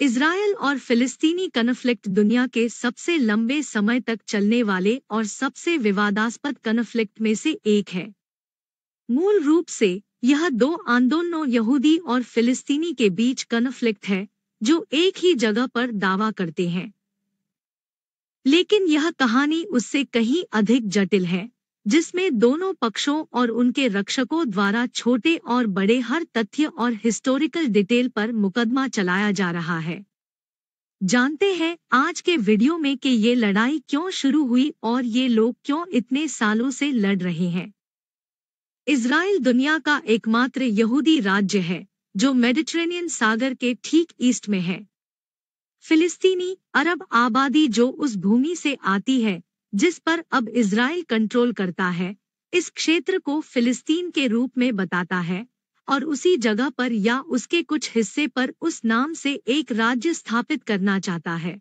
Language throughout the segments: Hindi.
इसराइल और फिलिस्तीनी कन्फ्लिक्ट दुनिया के सबसे लंबे समय तक चलने वाले और सबसे विवादास्पद कन्फ्लिक्ट में से एक है मूल रूप से यह दो आंदोलनों यहूदी और फिलिस्तीनी के बीच कन्फ्लिक्ट है जो एक ही जगह पर दावा करते हैं लेकिन यह कहानी उससे कहीं अधिक जटिल है जिसमें दोनों पक्षों और उनके रक्षकों द्वारा छोटे और बड़े हर तथ्य और हिस्टोरिकल डिटेल पर मुकदमा चलाया जा रहा है जानते हैं आज के वीडियो में कि ये लड़ाई क्यों शुरू हुई और ये लोग क्यों इतने सालों से लड़ रहे हैं इसराइल दुनिया का एकमात्र यहूदी राज्य है जो मेडिट्रेनियन सागर के ठीक ईस्ट में है फिलिस्तीनी अरब आबादी जो उस भूमि से आती है जिस पर अब इसराइल कंट्रोल करता है इस क्षेत्र को फिलिस्तीन के रूप में बताता है और उसी जगह पर या उसके कुछ हिस्से पर उस नाम से एक राज्य स्थापित करना चाहता है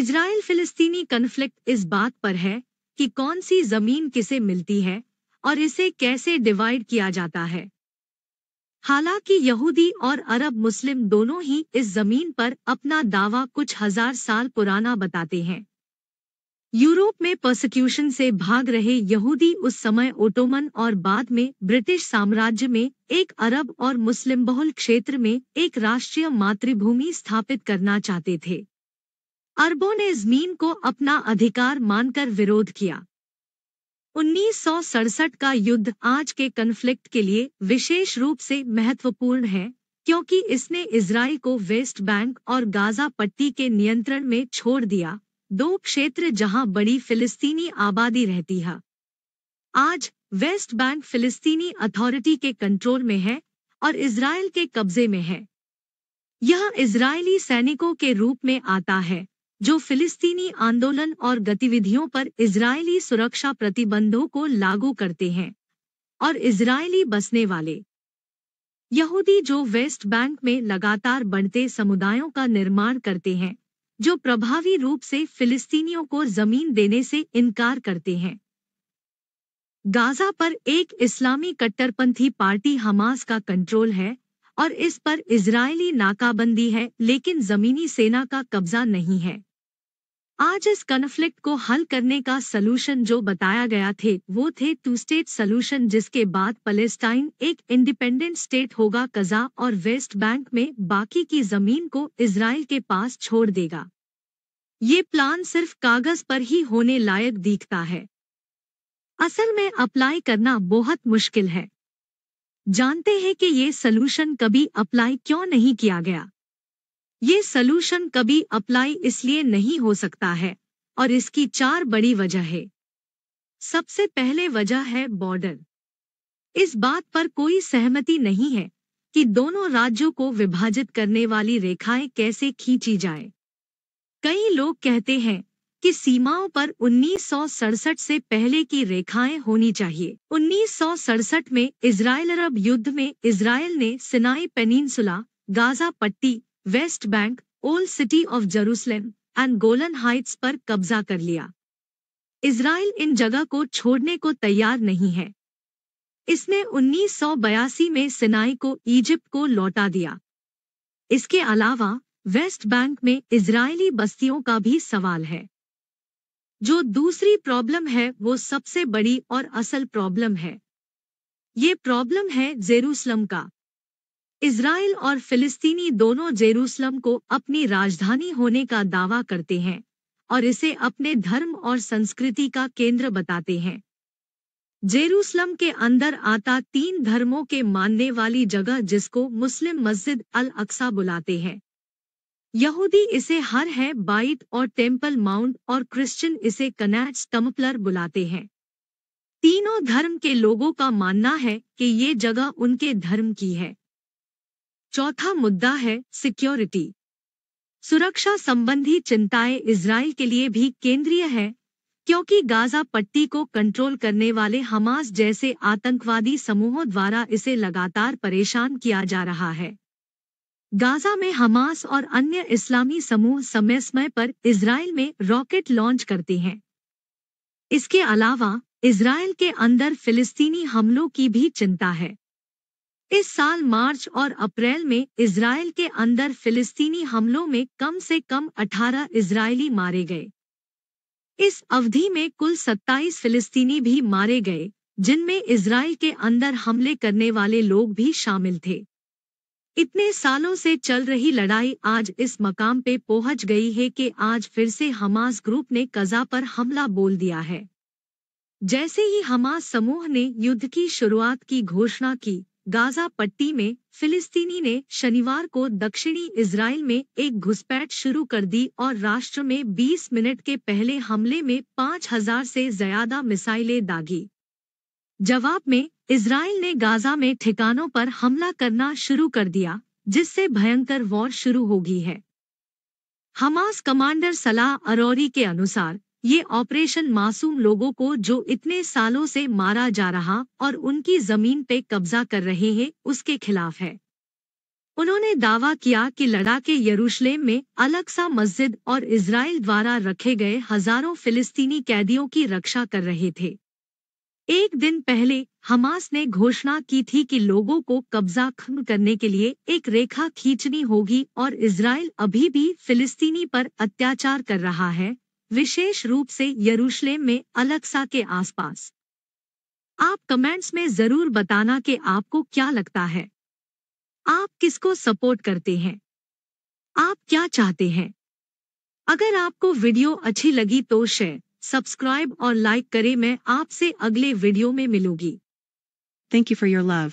इसराइल फिलिस्तीनी कन्फ्लिक्ट इस बात पर है कि कौन सी जमीन किसे मिलती है और इसे कैसे डिवाइड किया जाता है हालांकि यहूदी और अरब मुस्लिम दोनों ही इस जमीन पर अपना दावा कुछ हजार साल पुराना बताते हैं यूरोप में पर्सिक्यूशन से भाग रहे यहूदी उस समय ओटोमन और बाद में ब्रिटिश साम्राज्य में एक अरब और मुस्लिम बहुल क्षेत्र में एक राष्ट्रीय मातृभूमि स्थापित करना चाहते थे अरबों ने जमीन को अपना अधिकार मानकर विरोध किया उन्नीस का युद्ध आज के कन्फ्लिक्ट के लिए विशेष रूप से महत्वपूर्ण है क्योंकि इसने इसराइल को वेस्ट बैंक और गाजा पट्टी के नियंत्रण में छोड़ दिया दो क्षेत्र जहां बड़ी फिलिस्तीनी आबादी रहती है आज वेस्ट बैंक फिलिस्तीनी अथॉरिटी के कंट्रोल में है और इसराइल के कब्जे में है यह इसराइली सैनिकों के रूप में आता है जो फिलिस्तीनी आंदोलन और गतिविधियों पर इजरायली सुरक्षा प्रतिबंधों को लागू करते हैं और इजरायली बसने वाले यहूदी जो वेस्ट बैंक में लगातार बढ़ते समुदायों का निर्माण करते हैं जो प्रभावी रूप से फिलिस्तीनियों को जमीन देने से इनकार करते हैं गाजा पर एक इस्लामी कट्टरपंथी पार्टी हमास का कंट्रोल है और इस पर इजरायली नाकाबंदी है लेकिन जमीनी सेना का कब्जा नहीं है आज इस कन्फ्लिक्ट को हल करने का सलूशन जो बताया गया थे वो थे टू स्टेट सलूशन जिसके बाद पलेस्टाइन एक इंडिपेंडेंट स्टेट होगा कजा और वेस्ट बैंक में बाकी की जमीन को इसराइल के पास छोड़ देगा ये प्लान सिर्फ कागज पर ही होने लायक दिखता है असल में अप्लाई करना बहुत मुश्किल है जानते हैं कि ये सलूशन कभी अप्लाई क्यों नहीं किया गया ये सलूशन कभी अप्लाई इसलिए नहीं हो सकता है और इसकी चार बड़ी वजह है सबसे पहले वजह है बॉर्डर इस बात पर कोई सहमति नहीं है कि दोनों राज्यों को विभाजित करने वाली रेखाएं कैसे खींची जाए कई लोग कहते हैं कि सीमाओं पर उन्नीस से पहले की रेखाएं होनी चाहिए उन्नीस में इसराइल अरब युद्ध में इसराइल ने सिनाई पेनिनसुला गाजा पट्टी West Bank Old City of Jerusalem and Golan Heights पर कब्जा कर लिया इसराइल इन जगह को छोड़ने को तैयार नहीं है इसने उन्नीस में सिनाई को इजिप्ट को लौटा दिया इसके अलावा वेस्ट बैंक में इजरायली बस्तियों का भी सवाल है जो दूसरी प्रॉब्लम है वो सबसे बड़ी और असल प्रॉब्लम है ये प्रॉब्लम है जेरूसलम का इसराइल और फिलिस्तीनी दोनों जेरूसलम को अपनी राजधानी होने का दावा करते हैं और इसे अपने धर्म और संस्कृति का केंद्र बताते हैं जेरूसलम के अंदर आता तीन धर्मों के मानने वाली जगह जिसको मुस्लिम मस्जिद अल अक्सा बुलाते हैं यहूदी इसे हर है बाइट और टेम्पल माउंट और क्रिश्चियन इसे कनेच टम्पलर बुलाते हैं तीनों धर्म के लोगों का मानना है कि ये जगह उनके धर्म की है चौथा मुद्दा है सिक्योरिटी सुरक्षा संबंधी चिंताएं इसराइल के लिए भी केंद्रीय है क्योंकि गाजा पट्टी को कंट्रोल करने वाले हमास जैसे आतंकवादी समूहों द्वारा इसे लगातार परेशान किया जा रहा है गाजा में हमास और अन्य इस्लामी समूह समय समय पर इसराइल में रॉकेट लॉन्च करते हैं इसके अलावा इसराइल के अंदर फिलिस्तीनी हमलों की भी चिंता है इस साल मार्च और अप्रैल में इसराइल के अंदर फिलिस्तीनी हमलों में कम से कम 18 इसराइली मारे गए इस अवधि में कुल 27 फिलिस्तीनी भी मारे गए जिनमें इसराइल के अंदर हमले करने वाले लोग भी शामिल थे इतने सालों से चल रही लड़ाई आज इस मकाम पे पहुंच गई है कि आज फिर से हमास ग्रुप ने कजा पर हमला बोल दिया है जैसे ही हमास समूह ने युद्ध की शुरुआत की घोषणा की गाजा पट्टी में फिलिस्तीनी ने शनिवार को दक्षिणी इसराइल में एक घुसपैठ शुरू कर दी और राष्ट्र में 20 मिनट के पहले हमले में 5000 से ज्यादा मिसाइलें दागी जवाब में इसराइल ने गाजा में ठिकानों पर हमला करना शुरू कर दिया जिससे भयंकर वॉर शुरू होगी है हमास कमांडर सलाह अरौरी के अनुसार ये ऑपरेशन मासूम लोगों को जो इतने सालों से मारा जा रहा और उनकी जमीन पे कब्जा कर रहे हैं उसके खिलाफ है उन्होंने दावा किया कि लड़ाके यरूशलेम में अलग सा मस्जिद और इसराइल द्वारा रखे गए हजारों फिलिस्तीनी कैदियों की रक्षा कर रहे थे एक दिन पहले हमास ने घोषणा की थी कि लोगों को कब्जा खत्म करने के लिए एक रेखा खींचनी होगी और इसराइल अभी भी फिलिस्तीनी पर अत्याचार कर रहा है विशेष रूप से यरूशलेम में अलक्सा के आसपास आप कमेंट्स में जरूर बताना कि आपको क्या लगता है आप किसको सपोर्ट करते हैं आप क्या चाहते हैं अगर आपको वीडियो अच्छी लगी तो शेयर सब्सक्राइब और लाइक करें मैं आपसे अगले वीडियो में मिलूंगी thank you for your love